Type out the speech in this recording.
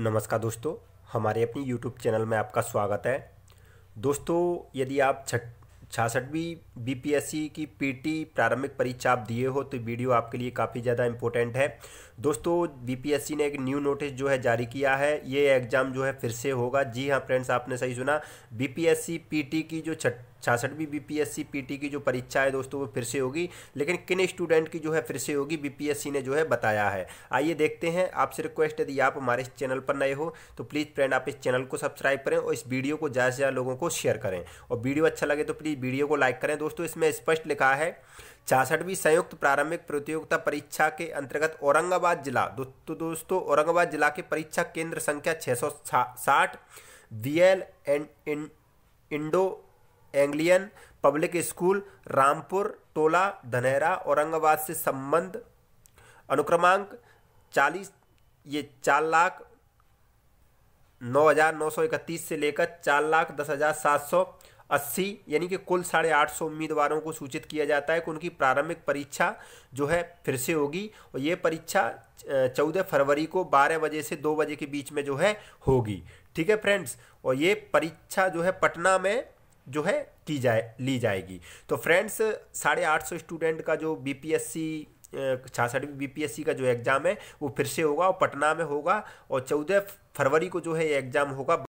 नमस्कार दोस्तों हमारे अपनी यूट्यूब चैनल में आपका स्वागत है दोस्तों यदि आप छठ एस सी की पीटी e प्रारंभिक परीक्षा आप दिए हो तो वीडियो आपके लिए काफ़ी ज़्यादा इम्पोर्टेंट है दोस्तों बीपीएससी ने एक न्यू नोटिस जो है जारी किया है ये एग्ज़ाम जो है फिर से होगा जी हाँ फ्रेंड्स आपने सही सुना पी टी e की जो छठ छियासठवीं पी टी की जो परीक्षा है दोस्तों वो फिर से होगी लेकिन किन स्टूडेंट की जो है फिर से होगी बी पी एस सी ने जो है बताया है आइए देखते हैं आपसे रिक्वेस्ट यदि आप हमारे इस चैनल पर नए हो तो प्लीज़ फ्रेंड आप इस चैनल को सब्सक्राइब करें और इस वीडियो को ज़्यादा से ज़्यादा लोगों को शेयर करें और वीडियो अच्छा लगे तो प्लीज़ वीडियो को लाइक करें दोस्तों इसमें स्पष्ट लिखा है छियासठवीं संयुक्त प्रारंभिक प्रतियोगिता परीक्षा के अंतर्गत औरंगाबाद जिला दोस्तों दोस्तों औरंगाबाद जिला के परीक्षा केंद्र संख्या छः सौ साठ V L and Indo Anglian public school Rampur Tola Dhanera Aurangabad से संबंध अनुक्रमांक चालीस ये चार लाख नौ हज़ार नौ सौ इकतीस से लेकर चार लाख दस हज़ार सात सौ अस्सी यानी कि कुल साढ़े आठ सौ उम्मीदवारों को सूचित किया जाता है कि उनकी प्रारंभिक परीक्षा जो है फिर से होगी और ये परीक्षा चौदह फरवरी को बारह बजे से दो बजे के बीच में जो है होगी ठीक है फ्रेंड्स और ये परीक्षा जो है पटना में जो है की जाए ली जाएगी तो फ्रेंड्स साढ़े आठ सौ स्टूडेंट का जो B B P S C P S C का जो एग्ज़ाम है वो फिर से होगा और पटना में होगा और चौदह फरवरी को जो है ये एग्ज़ाम होगा